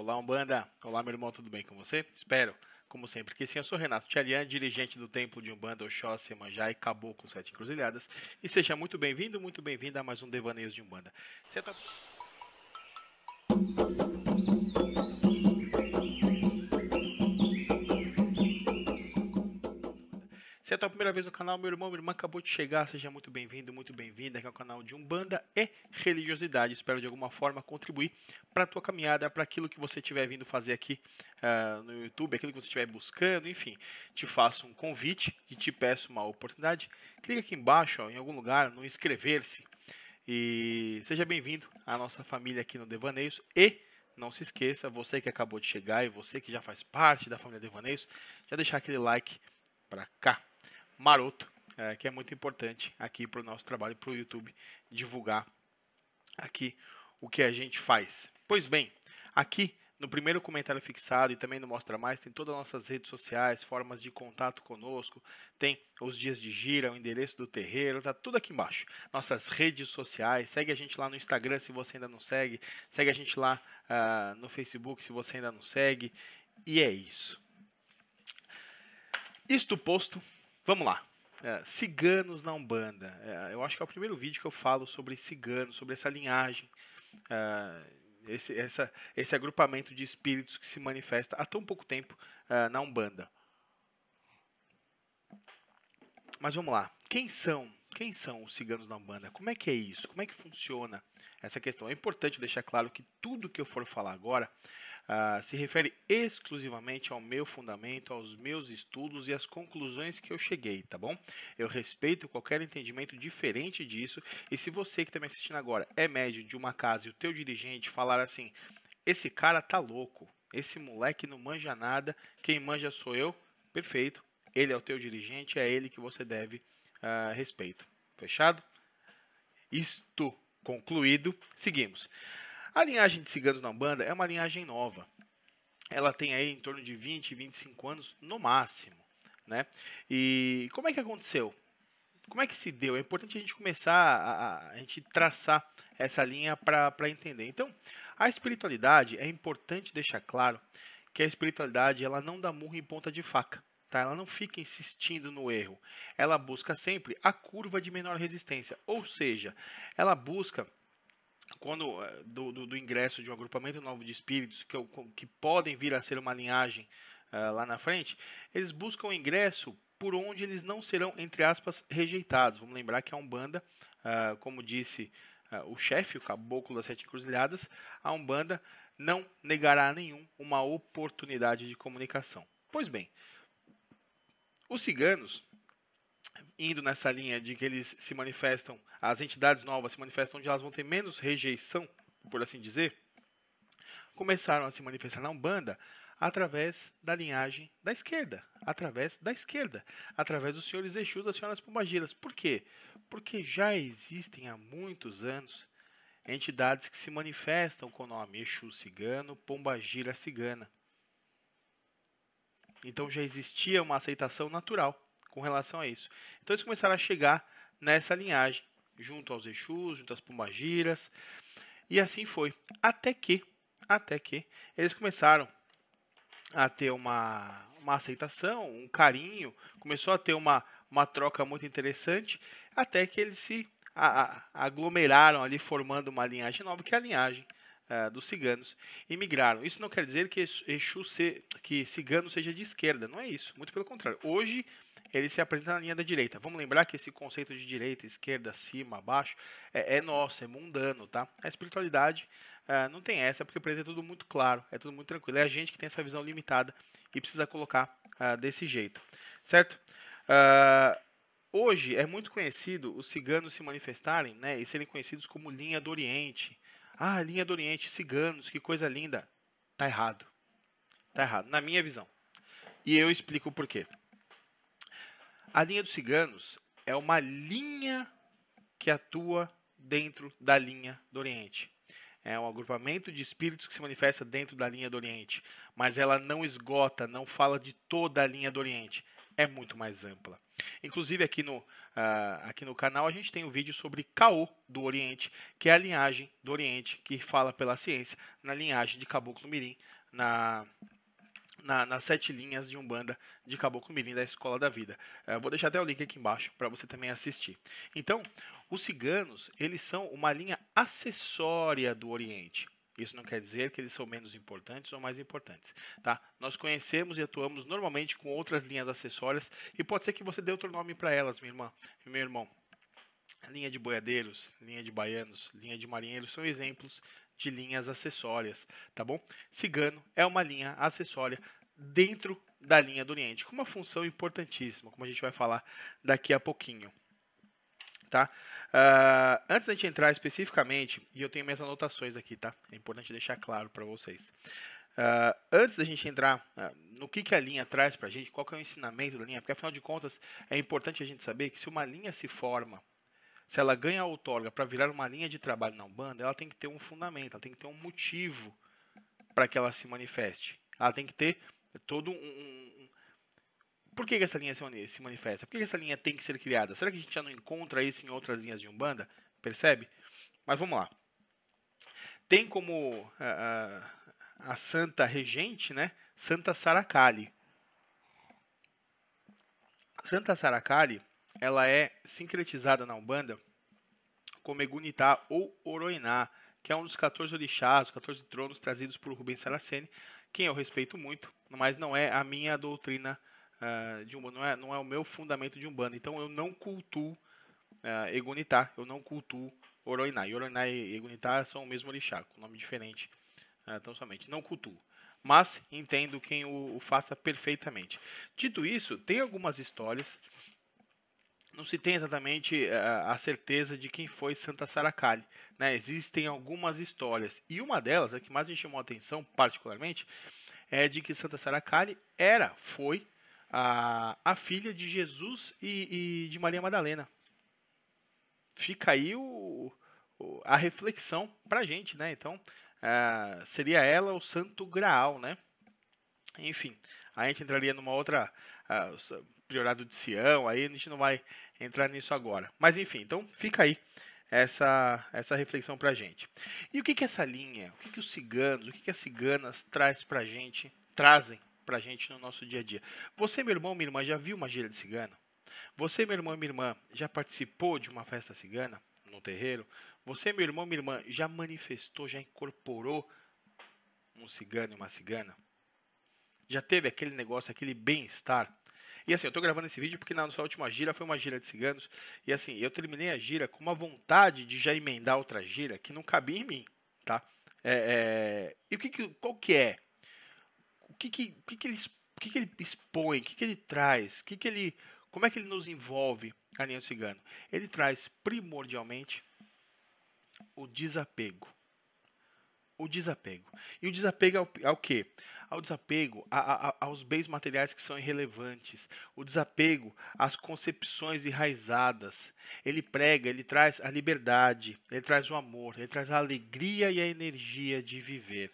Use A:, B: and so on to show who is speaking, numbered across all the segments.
A: Olá, Umbanda. Olá, meu irmão, tudo bem com você? Espero, como sempre, que sim. Eu sou Renato Tchalian, dirigente do Templo de Umbanda Oxóssi, Manjá e Caboclo Sete Encruzilhadas. E seja muito bem-vindo, muito bem-vinda a mais um Devaneios de Umbanda. Você tá... Se é a tua primeira vez no canal, meu irmão, minha irmã acabou de chegar, seja muito bem-vindo, muito bem-vinda. Aqui ao é o canal de Umbanda e Religiosidade. Espero de alguma forma contribuir para a tua caminhada, para aquilo que você estiver vindo fazer aqui uh, no YouTube, aquilo que você estiver buscando, enfim. Te faço um convite e te peço uma oportunidade. Clica aqui embaixo, ó, em algum lugar, no inscrever-se. E seja bem-vindo à nossa família aqui no Devaneios e não se esqueça, você que acabou de chegar e você que já faz parte da família Devaneios, já deixar aquele like para cá maroto, é, que é muito importante aqui para o nosso trabalho, para o YouTube divulgar aqui o que a gente faz. Pois bem, aqui no primeiro comentário fixado e também no Mostra Mais, tem todas as nossas redes sociais, formas de contato conosco, tem os dias de gira, o endereço do terreiro, tá tudo aqui embaixo. Nossas redes sociais, segue a gente lá no Instagram se você ainda não segue, segue a gente lá uh, no Facebook se você ainda não segue, e é isso. Isto posto, Vamos lá. É, ciganos na Umbanda. É, eu acho que é o primeiro vídeo que eu falo sobre ciganos, sobre essa linhagem, é, esse, essa, esse agrupamento de espíritos que se manifesta há tão pouco tempo é, na Umbanda. Mas vamos lá. Quem são? Quem são os ciganos na Umbanda? Como é que é isso? Como é que funciona essa questão? É importante deixar claro que tudo que eu for falar agora ah, se refere exclusivamente ao meu fundamento, aos meus estudos e às conclusões que eu cheguei, tá bom? Eu respeito qualquer entendimento diferente disso. E se você que está me assistindo agora é médio de uma casa e o teu dirigente falar assim, esse cara tá louco, esse moleque não manja nada, quem manja sou eu, perfeito. Ele é o teu dirigente, é ele que você deve ah, respeito. Fechado? Isto concluído, seguimos. A linhagem de ciganos na Umbanda é uma linhagem nova. Ela tem aí em torno de 20, 25 anos no máximo. Né? E como é que aconteceu? Como é que se deu? É importante a gente começar a, a, a gente traçar essa linha para entender. Então, a espiritualidade é importante deixar claro que a espiritualidade ela não dá murro em ponta de faca. Tá? Ela não fica insistindo no erro. Ela busca sempre a curva de menor resistência, ou seja, ela busca quando eh, do, do, do, ingresso de um agrupamento novo de espíritos que, que podem vir a ser uma linhagem uh, lá na frente, eles buscam ingresso por onde eles não serão, entre aspas, rejeitados. Vamos lembrar que a Umbanda, uh, como disse uh, o chefe, o caboclo das Sete encruzilhadas, a Umbanda não negará a nenhum uma oportunidade de comunicação. Pois bem, os ciganos indo nessa linha de que eles se manifestam, as entidades novas se manifestam onde elas vão ter menos rejeição, por assim dizer, começaram a se manifestar na Umbanda através da linhagem da esquerda, através da esquerda, através dos senhores Exus, das senhoras Pombagiras. Por quê? Porque já existem há muitos anos entidades que se manifestam com o nome Exu cigano, Pombagira cigana. Então já existia uma aceitação natural com relação a isso. Então eles começaram a chegar nessa linhagem, junto aos Exus, junto às Pombagiras, e assim foi. Até que, até que, eles começaram a ter uma, uma aceitação, um carinho, começou a ter uma, uma troca muito interessante, até que eles se a, a, aglomeraram ali, formando uma linhagem nova, que é a linhagem uh, dos ciganos, e migraram. Isso não quer dizer que, Exu se, que cigano seja de esquerda, não é isso, muito pelo contrário. Hoje, ele se apresenta na linha da direita. Vamos lembrar que esse conceito de direita, esquerda, cima, baixo, é, é nosso, é mundano, tá? A espiritualidade uh, não tem essa, porque para eles é tudo muito claro, é tudo muito tranquilo. É a gente que tem essa visão limitada e precisa colocar uh, desse jeito, certo? Uh, hoje é muito conhecido os ciganos se manifestarem né, e serem conhecidos como linha do Oriente. Ah, linha do Oriente, ciganos, que coisa linda. Tá errado. Tá errado, na minha visão. E eu explico por quê. A linha dos ciganos é uma linha que atua dentro da linha do Oriente. É um agrupamento de espíritos que se manifesta dentro da linha do Oriente, mas ela não esgota, não fala de toda a linha do Oriente. É muito mais ampla. Inclusive aqui no, uh, aqui no canal a gente tem um vídeo sobre Caô do Oriente, que é a linhagem do Oriente que fala pela ciência na linhagem de Caboclo Mirim, na, na, nas sete linhas de Umbanda de Caboclo Mirim da Escola da Vida. É, vou deixar até o link aqui embaixo para você também assistir. Então, os ciganos, eles são uma linha acessória do Oriente. Isso não quer dizer que eles são menos importantes ou mais importantes, tá? Nós conhecemos e atuamos normalmente com outras linhas acessórias e pode ser que você dê outro nome para elas, minha irmã, meu irmão. Linha de boiadeiros, linha de baianos, linha de marinheiros são exemplos de linhas acessórias, tá bom? Cigano é uma linha acessória dentro da linha do Oriente, com uma função importantíssima, como a gente vai falar daqui a pouquinho. Tá? Uh, antes da gente entrar especificamente, e eu tenho minhas anotações aqui, tá? É importante deixar claro para vocês. Uh, antes da gente entrar uh, no que, que a linha traz para a gente, qual que é o ensinamento da linha, porque afinal de contas é importante a gente saber que se uma linha se forma se ela ganha a outorga para virar uma linha de trabalho na Umbanda, ela tem que ter um fundamento, ela tem que ter um motivo para que ela se manifeste. Ela tem que ter todo um. um... Por que, que, essa linha se manifesta? Por que, que essa linha tem que ser criada? Será que a gente já não encontra isso em outras linhas de Umbanda? Percebe? Mas vamos lá. Tem como a, ah, ah, a santa regente, né? Santa Saracali. Santa Saracali, ela é sincretizada na Umbanda como Egunitá ou Oroiná, que é um dos 14 orixás, 14 tronos trazidos por Rubens Saraceni, quem eu respeito muito, mas não é a minha doutrina uh, de Umbanda, não é, não é o meu fundamento de Umbanda. Então eu não cultuo uh, Egunitá, eu não cultuo Oroiná. E Oroiná e Egunitá são o mesmo orixá, com nome diferente, uh, tão somente. Não cultuo mas entendo quem o, o, faça perfeitamente. Dito isso, tem algumas histórias não se tem exatamente eh, a, certeza de quem foi Santa Saracali. Né? Existem algumas histórias, e uma delas, a que mais me chamou a atenção, particularmente, é de que Santa Saracali era, foi, a, a filha de Jesus e, e de Maria Madalena. Fica aí o, o a reflexão para a gente, né? Então, a, eh, seria ela o santo graal, né? Enfim, a gente entraria numa outra... A, ah, priorado de Sião, aí a gente não vai entrar nisso agora. Mas enfim, então fica aí essa, essa reflexão para gente. E o que, que essa linha, o que, que os ciganos, o que, que as ciganas traz para gente, trazem para gente no nosso dia a dia? Você, meu irmão, minha irmã, já viu uma gíria de cigana? Você, meu irmão, minha irmã, já participou de uma festa cigana no terreiro? Você, meu irmão, minha irmã, já manifestou, já incorporou um cigano e uma cigana? Já teve aquele negócio, aquele bem-estar e assim, eu tô gravando esse vídeo porque na nossa última gira foi uma gira de ciganos. E assim, eu terminei a gira com uma vontade de já emendar outra gira que não cabia em mim, tá? É, é, e o que, que qual que é? O que que, o que, que, ele, o que, que ele expõe? O que, que ele traz? O que, que ele, como é que ele nos envolve, Aninho Cigano? Ele traz primordialmente o desapego. O desapego. E o desapego é ao é quê? ao desapego a, a, aos bens materiais que são irrelevantes, o desapego às concepções enraizadas. Ele prega, ele traz a liberdade, ele traz o amor, ele traz a alegria e a energia de viver.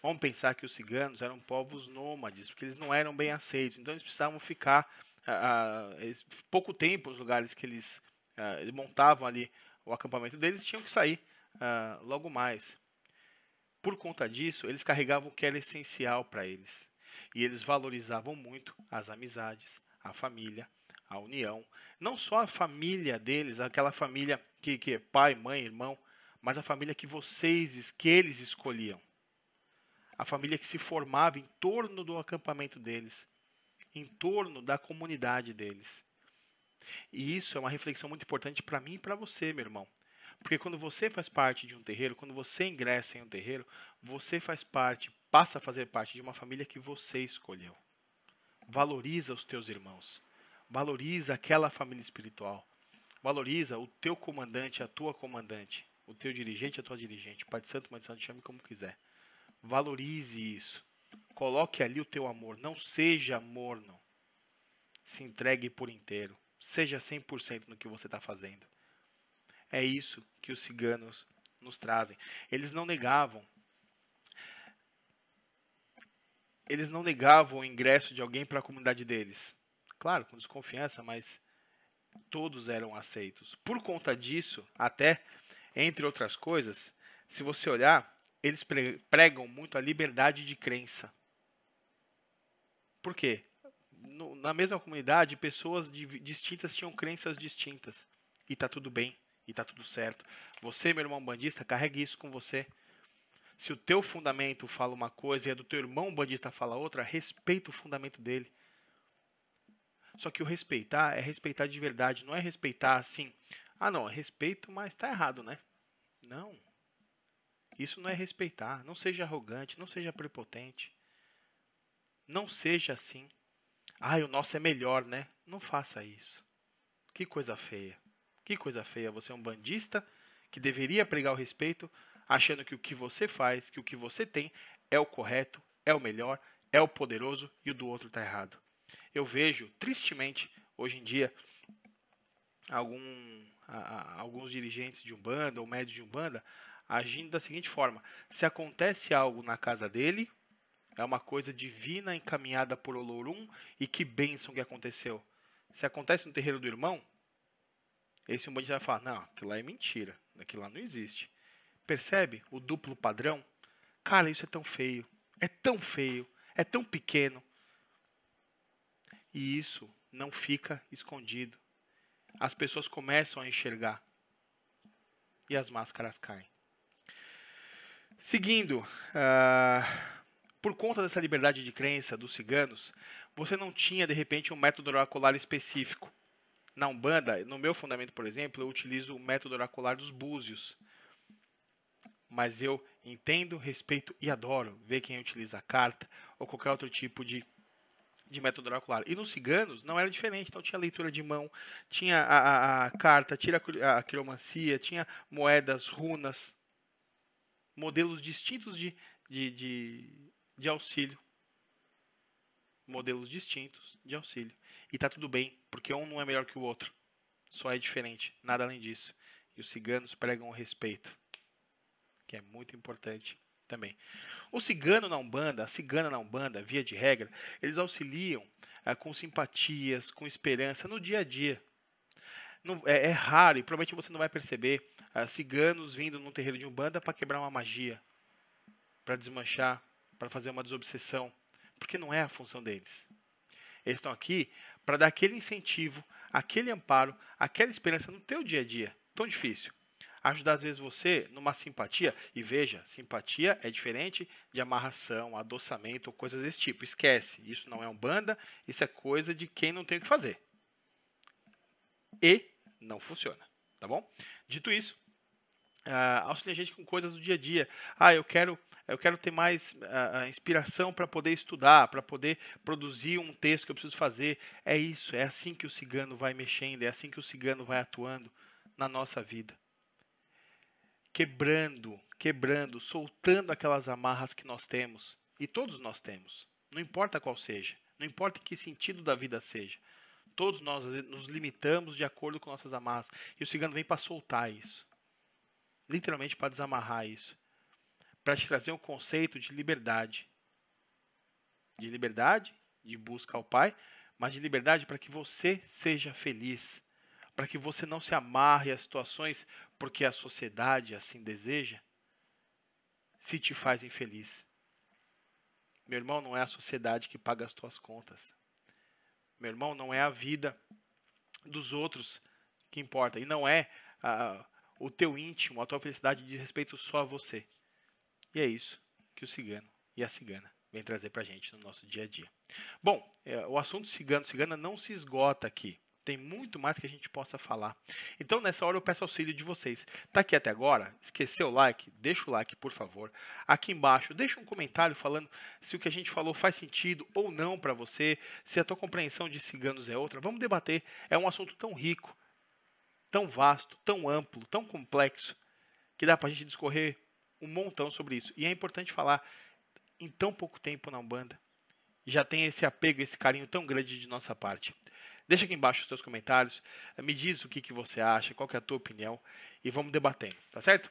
A: Vamos pensar que os ciganos eram povos nômades, porque eles não eram bem aceitos, então eles precisavam ficar pouco tempo nos lugares que eles, montavam ali o acampamento deles, tinham que sair logo mais. Por conta disso, eles carregavam o que era essencial para eles. E eles valorizavam muito as amizades, a família, a união. Não só a família deles, aquela família que, que é pai, mãe, irmão, mas a família que vocês, que eles escolhiam. A família que se formava em torno do acampamento deles, em torno da comunidade deles. E isso é uma reflexão muito importante para mim e para você, meu irmão. Porque quando você faz parte de um terreiro, quando você ingressa em um terreiro, você faz parte, passa a fazer parte de uma família que você escolheu. Valoriza os teus irmãos. Valoriza aquela família espiritual. Valoriza o teu comandante, a tua comandante, o teu dirigente, a tua dirigente. Pai de Santo, Mãe de Santo, chame como quiser. Valorize isso. Coloque ali o teu amor. Não seja morno. Se entregue por inteiro. Seja 100% no que você está fazendo. É isso que os ciganos nos trazem. Eles não negavam. Eles não negavam o ingresso de alguém para a comunidade deles. Claro, com desconfiança, mas todos eram aceitos. Por conta disso, até, entre outras coisas, se você olhar, eles pregam muito a liberdade de crença. Por quê? na mesma comunidade, pessoas distintas tinham crenças distintas. E está tudo bem e tá tudo certo. Você, meu irmão bandista, carregue isso com você. Se o teu fundamento fala uma coisa e a é do teu irmão bandista fala outra, respeita o fundamento dele. Só que o respeitar é respeitar de verdade, não é respeitar assim. Ah, não, respeito, mas tá errado, né? Não. Isso não é respeitar. Não seja arrogante, não seja prepotente. Não seja assim. Ah, o nosso é melhor, né? Não faça isso. Que coisa feia. Que coisa feia, você é um bandista que deveria pregar o respeito, achando que o que você faz, que o que você tem é o correto, é o melhor, é o poderoso e o do outro está errado. Eu vejo, tristemente, hoje em dia, algum, a, a, alguns dirigentes de Umbanda ou médios de Umbanda agindo da seguinte forma: se acontece algo na casa dele, é uma coisa divina encaminhada por Olorum e que bênção que aconteceu. Se acontece no terreiro do irmão, esse umbandista vai falar, não, aquilo lá é mentira, aquilo lá não existe. Percebe o duplo padrão? Cara, isso é tão feio, é tão feio, é tão pequeno. E isso não fica escondido. As pessoas começam a enxergar e as máscaras caem. Seguindo, uh, por conta dessa liberdade de crença dos ciganos, você não tinha de repente um método oracular específico na Umbanda, no meu fundamento, por exemplo, eu utilizo o método oracular dos búzios. Mas eu entendo, respeito e adoro ver quem utiliza a carta ou qualquer outro tipo de, de método oracular. E nos ciganos não era diferente, então tinha leitura de mão, tinha a, a, a carta, tinha a quiromancia, tinha moedas, runas, modelos distintos de, de, de, de auxílio modelos distintos de auxílio. E tá tudo bem, porque um não é melhor que o outro. Só é diferente, nada além disso. E os ciganos pregam o respeito, que é muito importante também. O cigano na Umbanda, a cigana na Umbanda, via de regra, eles auxiliam ah, com simpatias, com esperança no dia a dia. Não, é, é, raro e provavelmente você não vai perceber ah, ciganos vindo num terreiro de Umbanda para quebrar uma magia, para desmanchar, para fazer uma desobsessão, porque não é a função deles. Eles estão aqui para dar aquele incentivo, aquele amparo, aquela esperança no teu dia a dia, tão difícil. Ajudar às vezes você numa simpatia, e veja, simpatia é diferente de amarração, adoçamento ou coisas desse tipo. Esquece, isso não é um banda, isso é coisa de quem não tem o que fazer. E não funciona, tá bom? Dito isso, Uh, auxilia a gente com coisas do dia a dia. Ah, eu quero, eu quero ter mais uh, inspiração para poder estudar, para poder produzir um texto que eu preciso fazer. É isso, é assim que o cigano vai mexendo, é assim que o cigano vai atuando na nossa vida. Quebrando, quebrando, soltando aquelas amarras que nós temos. E todos nós temos. Não importa qual seja, não importa em que sentido da vida seja. Todos nós nos limitamos de acordo com nossas amarras. E o cigano vem para soltar isso literalmente para desamarrar isso, para te trazer um conceito de liberdade. De liberdade, de busca ao Pai, mas de liberdade para que você seja feliz, para que você não se amarre às situações porque a sociedade assim deseja, se te faz infeliz. Meu irmão, não é a sociedade que paga as tuas contas. Meu irmão, não é a vida dos outros que importa. E não é a, o teu íntimo, a tua felicidade diz respeito só a você. E é isso que o cigano e a cigana vem trazer para a gente no nosso dia a dia. Bom, é, o assunto cigano, cigana não se esgota aqui. Tem muito mais que a gente possa falar. Então, nessa hora, eu peço auxílio de vocês. Tá aqui até agora? Esqueceu o like? Deixa o like, por favor. Aqui embaixo, deixa um comentário falando se o que a gente falou faz sentido ou não para você, se a tua compreensão de ciganos é outra. Vamos debater. É um assunto tão rico tão vasto, tão amplo, tão complexo, que dá para a gente discorrer um montão sobre isso. E é importante falar, em tão pouco tempo na Umbanda, já tem esse apego, esse carinho tão grande de nossa parte. Deixa aqui embaixo os seus comentários, me diz o que, que você acha, qual que é a tua opinião e vamos debatendo, tá certo?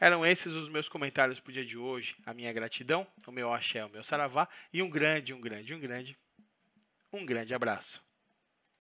A: Eram esses os meus comentários para o dia de hoje, a minha gratidão, o meu axé, o meu saravá e um grande, um grande, um grande, um grande abraço.